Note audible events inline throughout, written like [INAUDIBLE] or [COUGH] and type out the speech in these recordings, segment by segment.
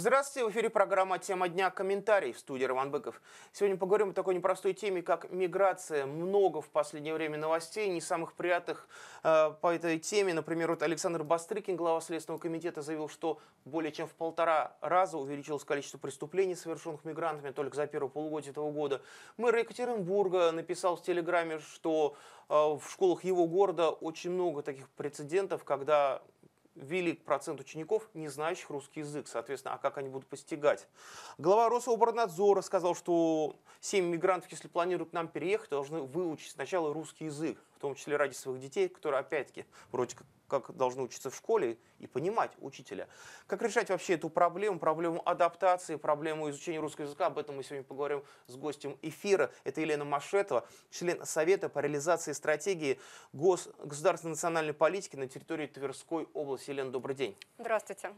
Здравствуйте, в эфире программа «Тема дня. Комментарий» в студии Роман Быков. Сегодня поговорим о такой непростой теме, как миграция. Много в последнее время новостей, не самых приятных э, по этой теме. Например, вот Александр Бастрыкин, глава Следственного комитета, заявил, что более чем в полтора раза увеличилось количество преступлений, совершенных мигрантами только за первое полугодие этого года. Мэр Екатеринбурга написал в Телеграме, что э, в школах его города очень много таких прецедентов, когда велик процент учеников, не знающих русский язык, соответственно, а как они будут постигать. Глава Рособорнадзора сказал, что 7 мигрантов, если планируют к нам переехать, должны выучить сначала русский язык том числе ради своих детей, которые, опять-таки, вроде как должны учиться в школе и понимать учителя. Как решать вообще эту проблему, проблему адаптации, проблему изучения русского языка, об этом мы сегодня поговорим с гостем эфира. Это Елена Машетова, член Совета по реализации стратегии гос государственной национальной политики на территории Тверской области. Елена, добрый день. Здравствуйте.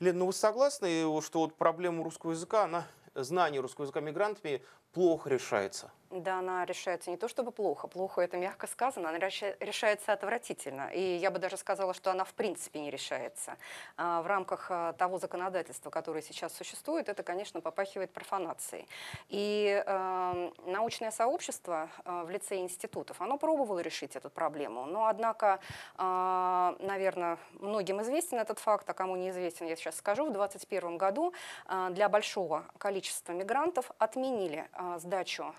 Елена, ну вы согласны, что вот проблему русского языка, она, знание русского языка мигрантами плохо решается? Да, она решается не то чтобы плохо, плохо это мягко сказано, она решается отвратительно. И я бы даже сказала, что она в принципе не решается. А, в рамках а, того законодательства, которое сейчас существует, это, конечно, попахивает профанацией. И эм, научное сообщество э, в лице институтов, оно пробовало решить эту проблему. Но, однако, а, наверное, многим известен этот факт, а кому неизвестен, я сейчас скажу, в 2021 году для большого количества мигрантов отменили сдачу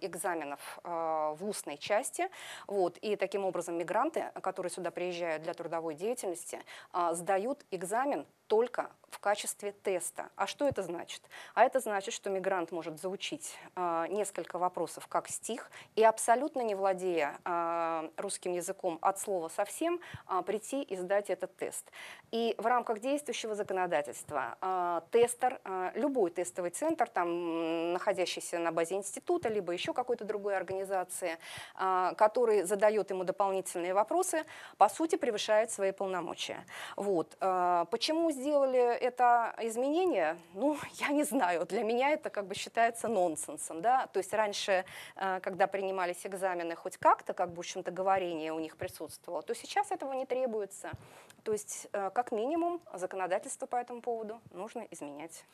экзаменов э, в устной части. Вот. И таким образом мигранты, которые сюда приезжают для трудовой деятельности, э, сдают экзамен только в качестве теста. А что это значит? А это значит, что мигрант может заучить э, несколько вопросов как стих и абсолютно не владея э, русским языком от слова совсем, э, прийти и сдать этот тест. И в рамках действующего законодательства э, тестер, э, любой тестовый центр, там, находящийся на базе института, либо еще какой-то другой организации, э, который задает ему дополнительные вопросы, по сути превышает свои полномочия. Вот. Э, почему сделали это изменение, ну, [LAUGHS] я не знаю, для меня это как бы считается нонсенсом, да, то есть раньше, э, когда принимались экзамены хоть как-то, как бы, в общем-то, говорение у них присутствовало, то сейчас этого не требуется, то есть, э, как минимум, законодательство по этому поводу нужно изменять.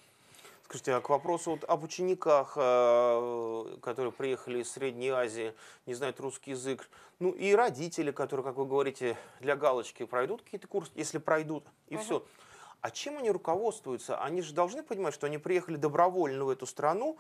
Скажите, а к вопросу вот об учениках, э, которые приехали из Средней Азии, не знают русский язык, ну и родители, которые, как вы говорите, для галочки пройдут какие-то курсы, если пройдут, и угу. все. А чем они руководствуются? Они же должны понимать, что они приехали добровольно в эту страну,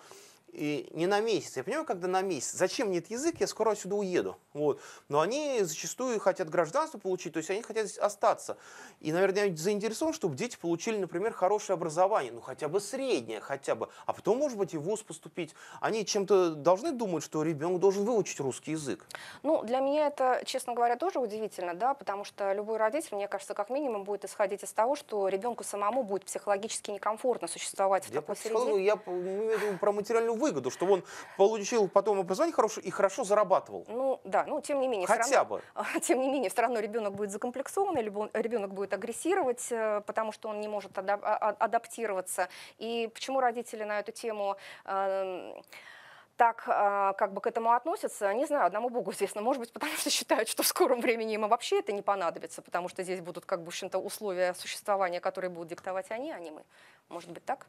и не на месяц. Я понимаю, когда на месяц. Зачем мне этот язык, я скоро отсюда уеду. Вот. Но они зачастую хотят гражданство получить, то есть они хотят здесь остаться. И, наверное, я заинтересован, чтобы дети получили, например, хорошее образование, ну хотя бы среднее, хотя бы, а потом, может быть, и в ВУЗ поступить. Они чем-то должны думать, что ребенок должен выучить русский язык. Ну, для меня это, честно говоря, тоже удивительно, да, потому что любой родитель, мне кажется, как минимум будет исходить из того, что ребенку самому будет психологически некомфортно существовать в я такой среде. Я имею в виду про материальную выгоду, чтобы он получил потом образование хорошее и хорошо зарабатывал. Ну да, ну тем не менее. Хотя равно, бы. [LAUGHS] Тем не менее, все равно ребенок будет закомплексованный, ребенок будет агрессировать, э, потому что он не может а, а, адаптироваться. И почему родители на эту тему эм, так э, как бы к этому относятся, не знаю, одному богу известно. Может быть, потому что считают, что в скором времени им вообще это не понадобится, потому что здесь будут как бы, в общем-то, условия существования, которые будут диктовать они, а не мы. Может быть, так?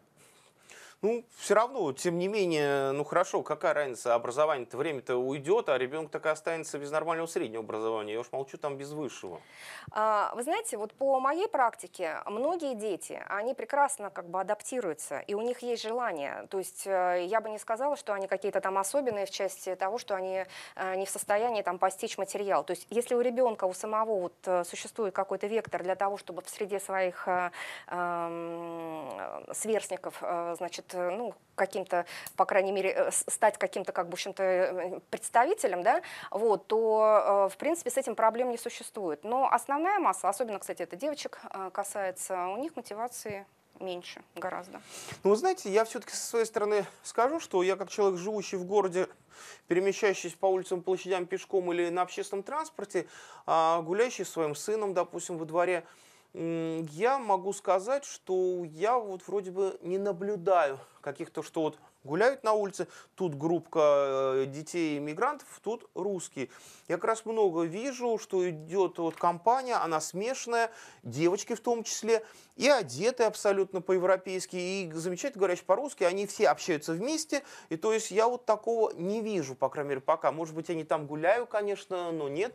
Ну, все равно, тем не менее, ну хорошо, какая разница, образование-то время-то уйдет, а ребенок так и останется без нормального среднего образования. Я уж молчу там без высшего. А, вы знаете, вот по моей практике многие дети, они прекрасно как бы адаптируются, и у них есть желание. То есть э, я бы не сказала, что они какие-то там особенные в части того, что они э, не в состоянии там постичь материал. То есть если у ребенка, у самого вот э, существует какой-то вектор для того, чтобы в среде своих э, э, сверстников, э, значит, Э, ну, каким-то, по крайней мере, э, стать каким-то, как бы, в общем-то, э, представителем, да, вот, то, в принципе, с этим проблем не существует. Но основная масса, особенно, кстати, это девочек касается, у них мотивации меньше гораздо. Ну, вы знаете, я все-таки со своей стороны скажу, что я как человек, живущий в городе, перемещающийся по улицам, площадям пешком или на общественном транспорте, а, гуляющий с своим сыном, допустим, во дворе, я могу сказать, что я вот вроде бы не наблюдаю каких-то, что вот гуляют на улице, тут группа э, детей иммигрантов, тут русские. Я как раз много вижу, что идет вот компания, она смешанная, девочки в том числе, и одеты абсолютно по-европейски, и замечательно говорящие по-русски, они все общаются вместе, и то есть я вот такого не вижу, по крайней мере, пока. Может быть, они там гуляю, конечно, но нет.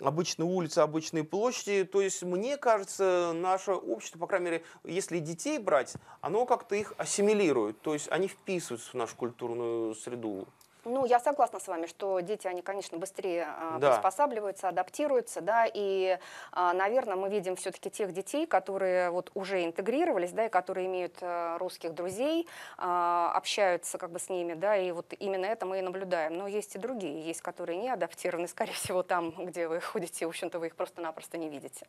Обычные улицы, обычные площади, то есть мне кажется, наше общество, по крайней мере, если детей брать, оно как-то их ассимилирует, то есть они вписываются в нашу культурную среду. Ну, я согласна с вами, что дети, они, конечно, быстрее а, да. приспосабливаются, адаптируются, да, и, а, наверное, мы видим все-таки тех детей, которые вот уже интегрировались, да, и которые имеют э, русских друзей, а, общаются как бы с ними, да, и вот именно это мы и наблюдаем. Но есть и другие, есть, которые не адаптированы, скорее всего, там, где вы ходите, в общем-то, вы их просто-напросто не видите.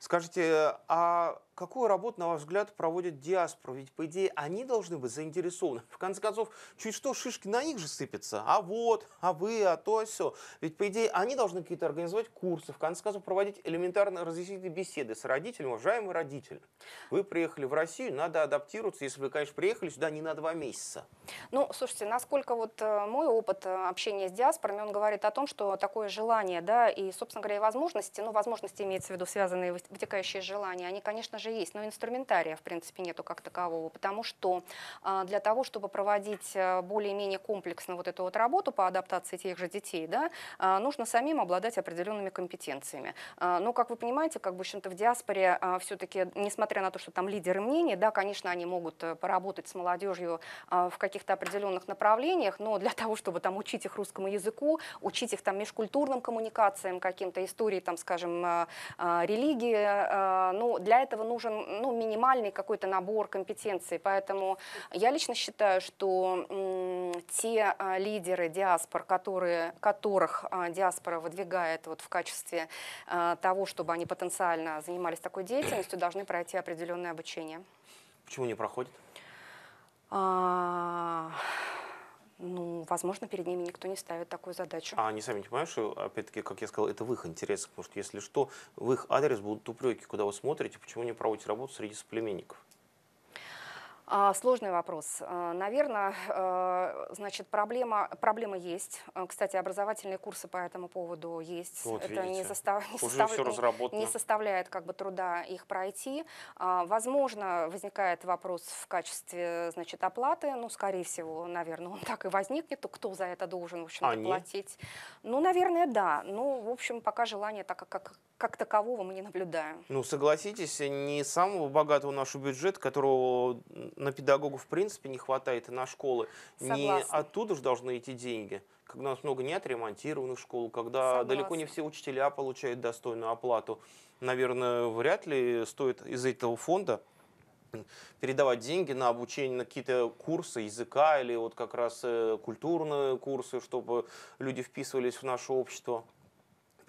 Скажите, э, а какую работу, на ваш взгляд, проводит диаспора? Ведь, по идее, они должны быть заинтересованы. В конце концов, чуть что, шишки на них же сыпятся. А вот, а вы, а то, а все. Ведь, по идее, они должны какие-то организовать курсы, в конце концов, проводить элементарные разъяснительные беседы с родителями. Уважаемые родители, вы приехали в Россию, надо адаптироваться, если вы, конечно, приехали сюда не на два месяца. Ну, слушайте, насколько вот э, мой опыт э, общения с диаспорами, он говорит о том, что такое желание, да, и, собственно говоря, и возможности, ну, возможности имеется в виду связанные вытекающие желания, они, конечно же, есть, но инструментария, в принципе, нету как такового, потому что а, для того, чтобы проводить э, более-менее комплексно вот эту вот работу по адаптации тех же детей, да, а, нужно самим обладать определенными компетенциями. А, но, как вы понимаете, как бы, в общем-то, в диаспоре все-таки, несмотря на то, что там лидеры мнений, да, конечно, они могут э, поработать с молодежью в каких-то определенных направлениях, но для того, чтобы там учить их русскому языку, учить их там межкультурным коммуникациям, каким-то истории, там, скажем, религии, Э, ну, для этого нужен ну, минимальный какой-то набор компетенций. Поэтому я лично считаю, что те э, лидеры диаспор, которые, которых э, диаспора выдвигает вот в качестве того, чтобы они потенциально занимались такой деятельностью, [CLEARS THROAT] должны пройти определенное обучение. Почему не проходит? А, возможно, перед ними никто не ставит такую задачу. А они сами понимают, что, опять-таки, как я сказал, это в их интересах, потому что, если что, в их адрес будут упреки, куда вы смотрите, почему не проводите работу среди соплеменников. А, сложный вопрос. А, наверное, а, значит, проблема, проблема есть. Кстати, образовательные курсы по этому поводу есть. Вот, Это видите, не, состав, не, состав, не, не составляет как бы труда их пройти. Возможно, возникает вопрос в качестве значит, оплаты. Ну, скорее всего, наверное, он так и возникнет. Кто за это должен, в общем платить? Ну, наверное, да. Ну, в общем, пока желание так как, как такового мы не наблюдаем. Ну, согласитесь, не самого богатого наш бюджет, которого на педагогов в принципе не хватает, и на школы. Согласна. Не оттуда же должны идти деньги. Когда у нас много нет ремонтированных школ, когда Согласна. далеко не все учителя получают достойную оплату. Наверное, вряд ли стоит из этого фонда передавать деньги на обучение, на какие-то курсы языка или вот как раз э, культурные курсы, чтобы люди вписывались в наше общество.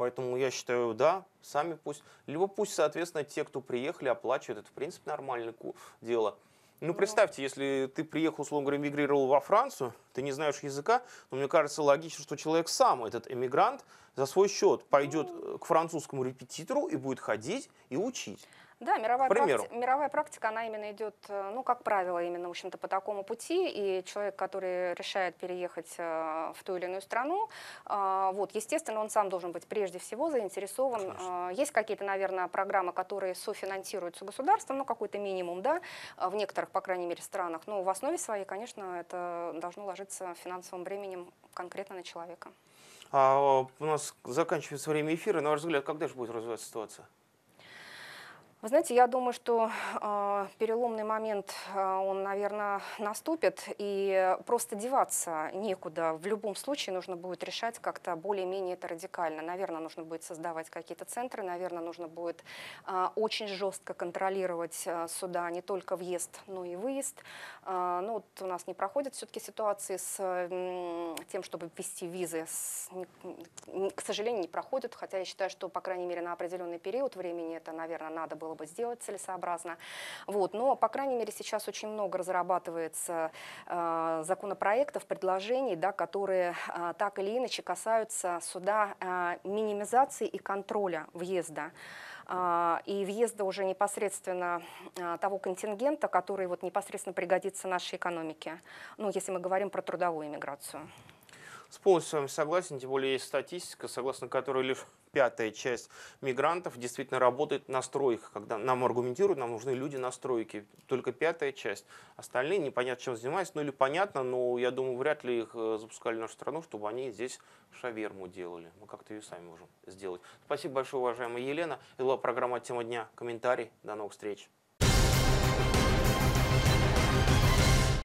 Поэтому я считаю, да, сами пусть. Либо пусть, соответственно, те, кто приехали, оплачивают. Это, в принципе, нормальное дело. Ну, ну, представьте, если ты приехал, условно говоря, эмигрировал во Францию, ты не знаешь языка, но мне кажется логично, что человек сам, этот эмигрант, за свой счет пойдет э, к французскому репетитору и будет ходить и учить. Да, мировая, Практи- мировая практика, она именно идет, э, ну, как правило, именно, в общем-то, по такому пути, и человек, который решает переехать э, в ту или иную страну, э, вот, естественно, он сам должен быть прежде всего заинтересован. Конечно. Есть какие-то, наверное, программы, которые софинансируются государством, ну, какой-то минимум, да, в некоторых, по крайней мере, странах, но в основе своей, конечно, это должно ложиться финансовым временем конкретно на человека. А у нас заканчивается время эфира. На ваш взгляд, когда же будет развиваться ситуация? Вы знаете, я думаю, что э, переломный момент, э, он, наверное, наступит, и просто деваться некуда. В любом случае нужно будет решать как-то более-менее это радикально. Наверное, нужно будет создавать какие-то центры, наверное, нужно будет э, очень жестко контролировать э, суда, не только въезд, но и выезд. Э, ну, вот у нас не проходят все-таки ситуации с э, тем, чтобы ввести визы. С, не, к сожалению, не проходят, хотя я считаю, что, по крайней мере, на определенный период времени это, наверное, надо было было бы сделать целесообразно. Вот. Но, по крайней мере, сейчас очень много разрабатывается э, законопроектов, предложений, да, которые э, так или иначе касаются суда э, минимизации и контроля въезда э, и въезда уже непосредственно э, того контингента, который вот непосредственно пригодится нашей экономике, ну, если мы говорим про трудовую иммиграцию. С полностью с вами согласен, тем более есть статистика, согласно которой лишь пятая часть мигрантов действительно работает на стройках. Когда нам аргументируют, нам нужны люди на стройке. Только пятая часть. Остальные непонятно чем занимаются. Ну или понятно, но я думаю, вряд ли их э, запускали в нашу страну, чтобы они здесь шаверму делали. Мы как-то ее сами можем сделать. Спасибо большое, уважаемая Елена. Это была программа «Тема дня». Комментарий. До новых встреч.